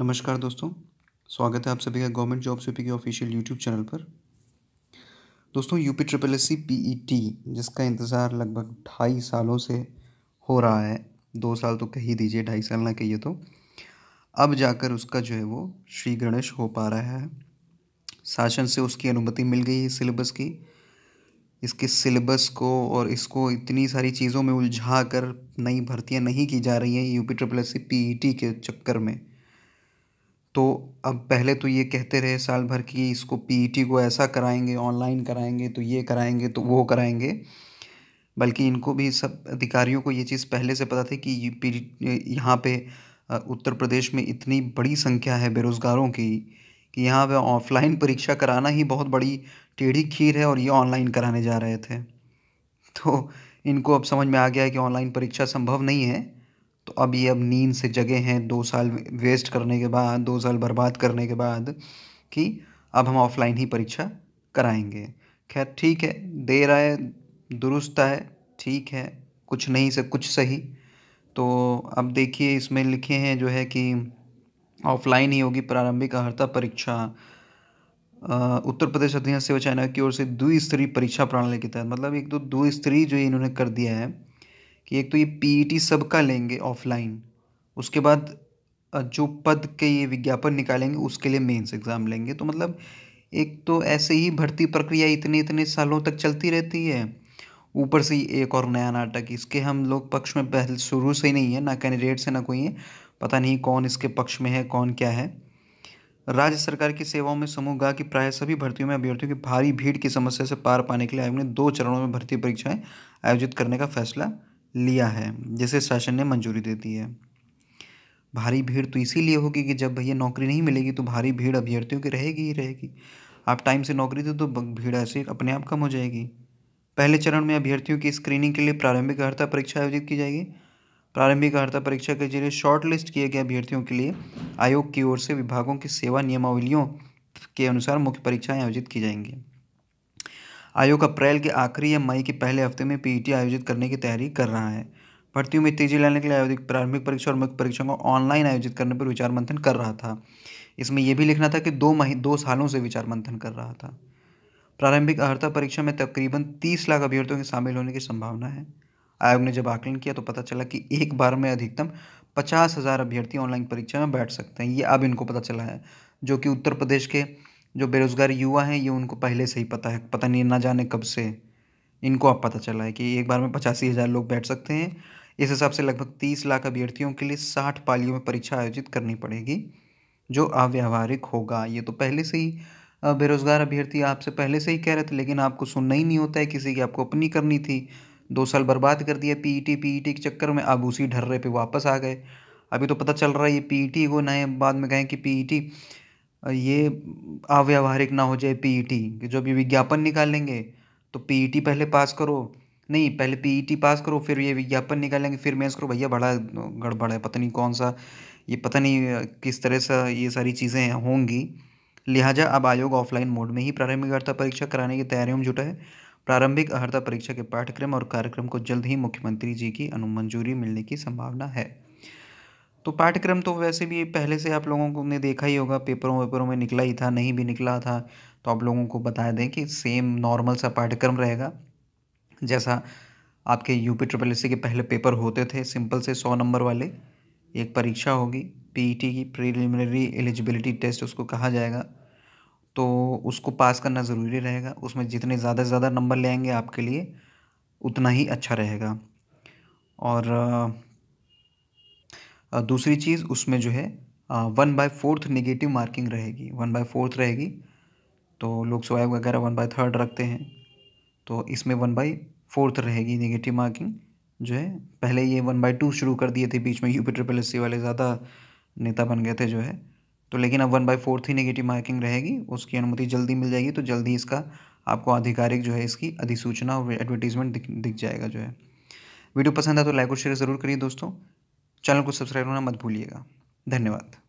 नमस्कार दोस्तों स्वागत है आप सभी का गवर्नमेंट जॉब सीपी के ऑफिशियल यूट्यूब चैनल पर दोस्तों UP triple S C P E T जिसका इंतज़ार लगभग ढाई सालों से हो रहा है दो साल तो कही दीजिए ढाई साल ना कहिए तो अब जाकर उसका जो है वो श्री गणेश हो पा रहा है शासन से उसकी अनुमति मिल गई है सिलेबस की इसके सिलेबस को और इसको इतनी सारी चीज़ों में उलझा कर नई भर्तियाँ नहीं की जा रही हैं U P triple S C P E T के चक्कर में तो अब पहले तो ये कहते रहे साल भर की इसको पीईटी e को ऐसा कराएंगे ऑनलाइन कराएंगे तो ये कराएंगे तो वो कराएंगे बल्कि इनको भी सब अधिकारियों को ये चीज़ पहले से पता थी कि यहाँ पे उत्तर प्रदेश में इतनी बड़ी संख्या है बेरोज़गारों की कि यहाँ पे ऑफलाइन परीक्षा कराना ही बहुत बड़ी टेढ़ी खीर है और ये ऑनलाइन कराने जा रहे थे तो इनको अब समझ में आ गया है कि ऑनलाइन परीक्षा संभव नहीं है तो अब ये अब नींद से जगे हैं दो साल वेस्ट करने के बाद दो साल बर्बाद करने के बाद कि अब हम ऑफलाइन ही परीक्षा कराएंगे खैर ठीक है देर आए दुरुस्त है ठीक है कुछ नहीं से कुछ सही तो अब देखिए इसमें लिखे हैं जो है कि ऑफलाइन ही होगी प्रारंभिक अर्ता परीक्षा उत्तर प्रदेश अधीन सेवा चाइना की ओर से द्विस्तरीय परीक्षा प्रणाली के तहत मतलब एक तो द्विस्तरीय जो इन्होंने कर दिया है कि एक तो ये पीईटी e सबका लेंगे ऑफलाइन उसके बाद जो पद के ये विज्ञापन निकालेंगे उसके लिए मेंस एग्ज़ाम लेंगे तो मतलब एक तो ऐसे ही भर्ती प्रक्रिया इतने इतने सालों तक चलती रहती है ऊपर से ही एक और नया नाटक इसके हम लोग पक्ष में पहले शुरू से ही नहीं है ना कैंडिडेट से ना कोई है पता नहीं कौन इसके पक्ष में है कौन क्या है राज्य सरकार की सेवाओं में समूह गा की प्राय सभी भर्तियों में अभ्यर्थियों की भारी भीड़ की समस्या से पार पाने के लिए आयोग ने दो चरणों में भर्ती परीक्षाएं आयोजित करने का फैसला लिया है जिसे शासन ने मंजूरी दे दी है भारी भीड़ तो इसीलिए होगी कि जब भैया नौकरी नहीं मिलेगी तो भारी भीड़ अभ्यर्थियों की रहेगी ही रहेगी आप टाइम से नौकरी दो तो भीड़ ऐसे अपने आप कम हो जाएगी पहले चरण में अभ्यर्थियों की स्क्रीनिंग के लिए प्रारंभिक अर्हता परीक्षा आयोजित की जाएगी प्रारंभिक अर्हता परीक्षा के जरिए शॉर्ट लिस्ट किए गए अभ्यर्थियों के लिए आयोग की ओर से विभागों की सेवा नियमावलियों के अनुसार मुख्य परीक्षाएं आयोजित की जाएंगी आयोग अप्रैल के आखिरी या मई के पहले हफ्ते में पीईटी आयोजित करने की तैयारी कर रहा है भर्तियों में तेजी लाने के लिए आयोजित प्रारंभिक परीक्षा और मुख्य परीक्षा को ऑनलाइन आयोजित करने पर विचार मंथन कर रहा था इसमें यह भी लिखना था कि दो मही दो सालों से विचार मंथन कर रहा था प्रारंभिक अर्हता परीक्षा में तकरीबन तीस लाख अभ्यर्थियों के शामिल होने की संभावना है आयोग ने जब आकलन किया तो पता चला कि एक बार में अधिकतम पचास हज़ार अभ्यर्थी ऑनलाइन परीक्षा में बैठ सकते हैं ये अब इनको पता चला है जो कि उत्तर प्रदेश के जो बेरोज़गार युवा हैं ये उनको पहले से ही पता है पता नहीं ना जाने कब से इनको अब पता चला है कि एक बार में पचासी हज़ार लोग बैठ सकते हैं इस हिसाब से लगभग तीस लाख अभ्यर्थियों के लिए साठ पालियों में परीक्षा आयोजित करनी पड़ेगी जो अव्यवहारिक होगा ये तो पहले से ही बेरोज़गार अभ्यर्थी आपसे पहले से ही कह रहे थे लेकिन आपको सुनना ही नहीं होता है किसी की आपको अपनी करनी थी दो साल बर्बाद कर दिया पीईटी पीईटी के चक्कर में अब उसी ढर्रे पे वापस आ गए अभी तो पता चल रहा है ये पीईटी को नए बाद में कहें कि पीईटी ये अव्यवहारिक ना हो जाए पी ई टी कि जो भी विज्ञापन निकालेंगे तो पी ई टी पहले पास करो नहीं पहले पी ई टी पास करो फिर ये विज्ञापन निकालेंगे फिर मैं करो भैया बड़ा गड़बड़ है पता नहीं कौन सा ये पता नहीं किस तरह से ये सारी चीज़ें होंगी लिहाजा अब आयोग ऑफलाइन मोड में ही प्रारंभिक अर्था परीक्षा कराने की तैयारियों में जुटा है प्रारंभिक अर्हता परीक्षा के पाठ्यक्रम और कार्यक्रम को जल्द ही मुख्यमंत्री जी की अनुमंजूरी मिलने की संभावना है तो पाठ्यक्रम तो वैसे भी पहले से आप लोगों को ने देखा ही होगा पेपरों वेपरों में निकला ही था नहीं भी निकला था तो आप लोगों को बता दें कि सेम नॉर्मल सा पाठ्यक्रम रहेगा जैसा आपके यूपी ट्रिपल एस के पहले पेपर होते थे सिंपल से सौ नंबर वाले एक परीक्षा होगी पीईटी e की प्रीलिमिनरी एलिजिबिलिटी टेस्ट उसको कहा जाएगा तो उसको पास करना ज़रूरी रहेगा उसमें जितने ज़्यादा से ज़्यादा नंबर लेंगे आपके लिए उतना ही अच्छा रहेगा और दूसरी चीज़ उसमें जो है one by fourth negative marking रहेगी वन बाय फोर्थ रहेगी तो लोग सोया वगैरह वन बाय थर्ड रखते हैं तो इसमें वन बाई फोर्थ रहेगी निगेटिव मार्किंग जो है पहले ये वन बाई टू शुरू कर दिए थे बीच में यूपी ट्रिपल वाले ज़्यादा नेता बन गए थे जो है तो लेकिन अब वन बाई फोर्थ ही निगेटिव मार्किंग रहेगी उसकी अनुमति जल्दी मिल जाएगी तो जल्दी इसका आपको आधिकारिक जो है इसकी अधिसूचना और एडवर्टीजमेंट दिख दिख जाएगा जो है वीडियो पसंद है तो लाइक और शेयर ज़रूर करिए दोस्तों चैनल को सब्सक्राइब करना मत भूलिएगा धन्यवाद